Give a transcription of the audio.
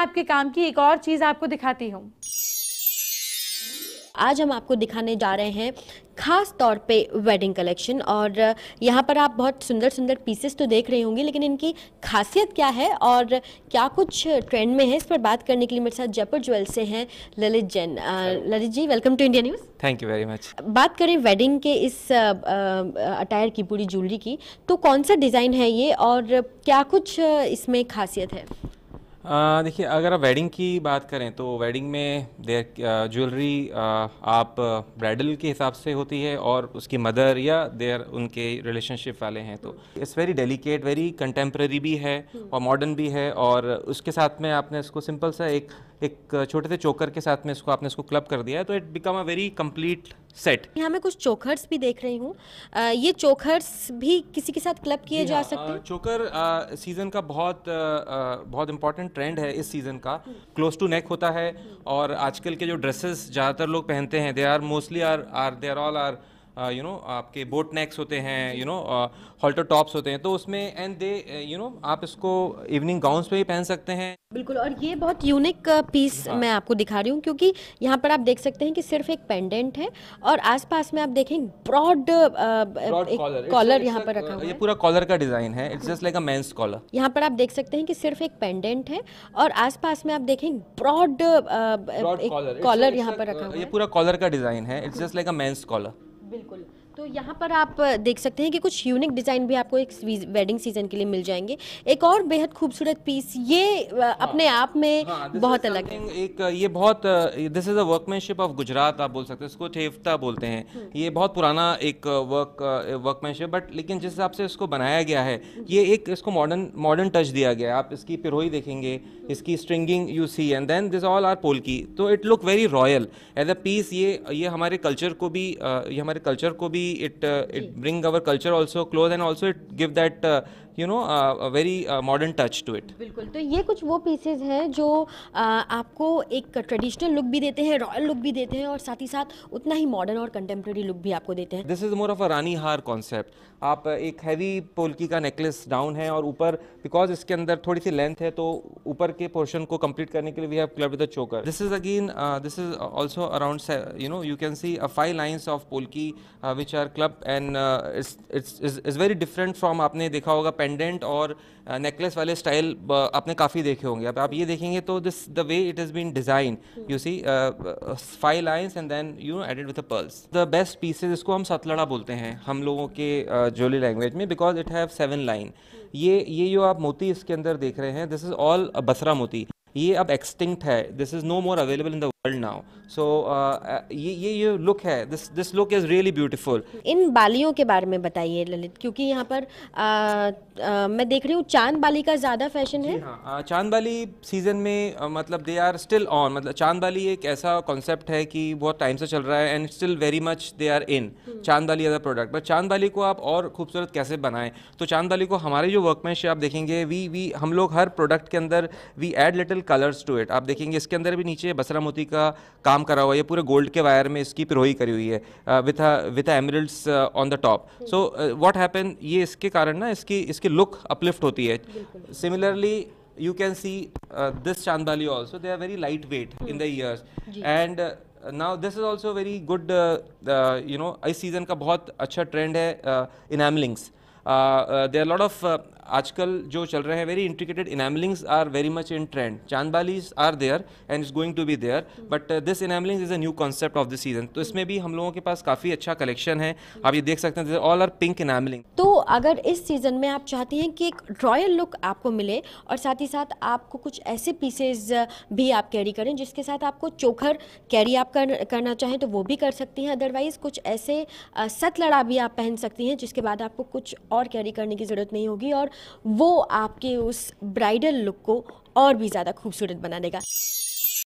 आपके काम की एक और चीज़ आपको दिखाती हूँ आज हम आपको दिखाने जा रहे हैं खास तौर पे वेडिंग कलेक्शन और यहाँ पर आप बहुत सुंदर सुंदर पीसेस तो देख रहे होंगे लेकिन इनकी खासियत क्या है और क्या कुछ ट्रेंड में है इस पर बात करने के लिए मेरे साथ जयपुर ज्वेल से हैं Lalit Jain Lalit ji welcome to India news thank you very much बात करें वेडिंग के इस अटायर की पूरी ज्वेलरी की तो कौन सा डिज़ाइन है ये और क्या कुछ इसमें खासियत है देखिए अगर आप वेडिंग की बात करें तो वेडिंग में देर ज्वेलरी आप ब्राइडल के हिसाब से होती है और उसकी मदर या देर उनके रिलेशनशिप वाले हैं तो it's very delicate very contemporary भी है हम्म। और मॉडर्न भी है और उसके साथ में आपने इसको सिंपल सा एक एक छोटे से चोकर के साथ में इसको आपने इसको क्लब कर दिया है तो it become a very complete set यहाँ मैं कुछ चोखर्स भी देख रही हूँ ये चोखर्स भी किसी के साथ क्लब किए जा हाँ, सकते हैं चोकर आ, सीज़न का बहुत आ, बहुत इंपॉर्टेंट ट्रेंड है इस सीज़न का क्लोज टू नेक होता है और आजकल के जो ड्रेसेस ज़्यादातर लोग पहनते हैं they are mostly are are they are all are you uh, know आपके बोट नेक्स होते हैं यू नो हॉल्टर टॉप्स होते हैं तो उसमें एंड दे यू नो आप इसको इवनिंग गाउन पे भी पहन सकते हैं बिल्कुल और ये बहुत यूनिक पीस uh, हाँ। मैं आपको दिखा रही हूँ क्योंकि यहाँ पर आप देख सकते हैं कि सिर्फ एक पेंडेंट है और आसपास में आप देखें ब्रॉड uh, कॉलर यहाँ पर रखा हुआ ये पूरा कॉलर का डिज़ाइन है it's just like a men's collar यहाँ पर आप देख सकते हैं कि सिर्फ एक पेंडेंट है और आसपास में आप देखें ब्रॉड कॉलर यहाँ पर रखा हुआ ये पूरा कॉलर का डिज़ाइन है it's just like a men's collar बिल्कुल तो यहाँ पर आप देख सकते हैं कि कुछ यूनिक डिज़ाइन भी आपको एक वेडिंग सीजन के लिए मिल जाएंगे एक और बेहद खूबसूरत पीस ये अपने हाँ। आप में हाँ, बहुत अलग है एक ये बहुत this is a workmanship of Gujarat आप बोल सकते हैं इसको ठेवता बोलते हैं हम्म। ये बहुत पुराना एक वर्क वर्कमैनशिप बट लेकिन जिस हिसाब से इसको बनाया गया है ये एक इसको मॉडर्न मॉडर्न टच दिया गया है आप इसकी पिरोई देखेंगे हम्म। इसकी stringing you see and then this all are पोल की तो it look very royal as a piece ये ये हमारे कल्चर को भी ये हमारे कल्चर को भी it uh, it bring our culture also close and also it give that uh, you know very modern touch to it बिल्कुल तो ये कुछ वो पीसेज हैं जो uh, आपको एक ट्रेडिशनल लुक भी देते हैं रॉयल लुक भी देते हैं और साथ ही साथ उतना ही मॉडर्न और कंटेम्प्रेरी लुक भी आपको देते हैं this is more of a rani haar concept आप एक हैवी पोलकी का नेकलेस डाउन है और ऊपर बिकॉज इसके अंदर थोड़ी सी लेंथ है तो ऊपर के पोर्शन को कंप्लीट करने के लिए we have club with choker this is again this is also around you know you can see five lines of polki which are club and it's is very different from आपने देखा होगा pendant और necklace uh, वाले style आपने काफ़ी देखे होंगे अब आप ये देखेंगे तो this the way it is been design you see five lines and then you added with pearls the best pieces इसको हम सतलड़ा बोलते हैं हम लोगों के जोली uh, लैंग्वेज में because it have seven line ये ये जो आप मोती इसके अंदर देख रहे हैं दिस इज़ ऑल बसरा मोती ये अब एक्सटिंक्ट है this is no more available in the world now. So uh, uh, ये ये ये look है this this look is really beautiful. इन बालियों के बारे में बताइए ललित क्योंकि यहाँ पर आ, आ, मैं देख रही हूँ चांद बाली का ज़्यादा फैशन है हाँ चांद बाली सीजन में मतलब दे आर स्टिल ऑन मतलब चांद बाली एक ऐसा कॉन्सेप्ट है कि बहुत टाइम से चल रहा है and still very much they are in chandbali as a product but chandbali को आप और खूबसूरत कैसे बनाएं तो चांद बाली को हमारे जो वर्कमेन आप देखेंगे वी वी हम लोग हर प्रोडक्ट के अंदर we add little colours to it आप देखेंगे इसके अंदर भी नीचे बसरा मोती का काम करा हुआ है पूरे गोल्ड के वायर में इसकी पिरोही करी हुई है with with emeralds on the top so what happen ये इसके कारण ना इसकी इसकी लुक अपलिफ्ट होती है similarly you can see this chandbali also they are very light weight in the ears and now this is also very good you know इस season का बहुत अच्छा ट्रेंड है इन देर लॉट ऑफ आजकल जो चल रहे हैं very intricated enamellings are very much in trend chandbalis are there and is going to be there but this enamellings is a new concept of the season तो इसमें भी हम लोगों के पास काफ़ी अच्छा कलेक्शन है आप ये देख सकते हैं ऑल आर पिंक इनामलिंग तो अगर इस सीज़न में आप चाहती हैं कि एक रॉयल लुक आपको मिले और साथ ही साथ आपको कुछ ऐसे पीसेज uh, भी आप कैरी करें जिसके साथ आपको चोखर कैरी आप कर, करना चाहें तो वो भी कर सकती हैं अदरवाइज़ कुछ ऐसे uh, सतलड़ा भी आप पहन सकती हैं जिसके बाद आपको कुछ और कैरी करने की ज़रूरत नहीं होगी और वो आपके उस ब्राइडल लुक को और भी ज़्यादा खूबसूरत बना देगा